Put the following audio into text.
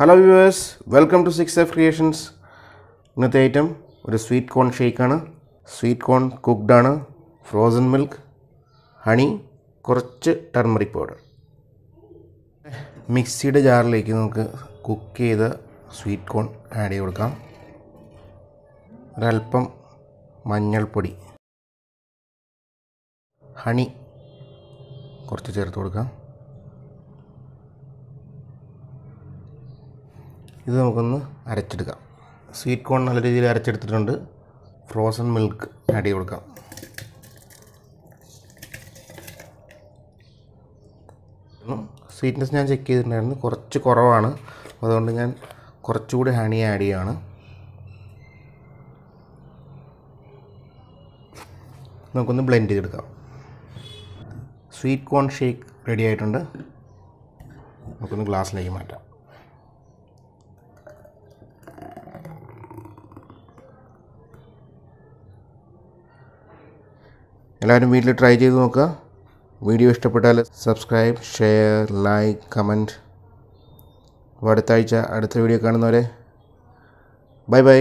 hello viewers welcome to six F creations ഇന്നത്തെ item ഒരു sweet corn ഷേക്കാണ് sweet corn cooked ആണ് frozen milk honey കുറച്ച് turmeric powder മിക്സിയുടെ ജാറിലേക്ക് നമുക്ക് കുക്ക് ചെയ്ത സ്വീറ്റ് കോൺ ആഡ് ചെയ്ത് കൊടുക്കാം ഒരൽപ്പം മഞ്ഞൾപ്പൊടി ഹണി കുറച്ച് ചേർത്ത് കൊടുക്കാം ഇത് നമുക്കൊന്ന് അരച്ചെടുക്കാം സ്വീറ്റ് കോൺ നല്ല രീതിയിൽ അരച്ചെടുത്തിട്ടുണ്ട് ഫ്രോസൺ മിൽക്ക് ആഡ് ചെയ്ത് കൊടുക്കാം സ്വീറ്റ്നെസ് ഞാൻ ചെക്ക് ചെയ്തിട്ടുണ്ടായിരുന്നു കുറച്ച് കുറവാണ് അതുകൊണ്ട് ഞാൻ കുറച്ചുകൂടി ഹണി ആഡ് ചെയ്യാണ് നമുക്കൊന്ന് ബ്ലെൻഡ് ചെയ്തെടുക്കാം സ്വീറ്റ് കോൺ ഷേക്ക് റെഡി ആയിട്ടുണ്ട് നമുക്കൊന്ന് ഗ്ലാസ്സിലേക്ക് മാറ്റാം എല്ലാവരും വീട്ടിൽ ട്രൈ ചെയ്ത് നോക്കുക വീഡിയോ ഇഷ്ടപ്പെട്ടാൽ സബ്സ്ക്രൈബ് ഷെയർ ലൈക്ക് കമൻറ്റ് അപ്പോൾ അടുത്ത ആഴ്ച അടുത്ത വീഡിയോ കാണുന്നവരെ ബൈ ബൈ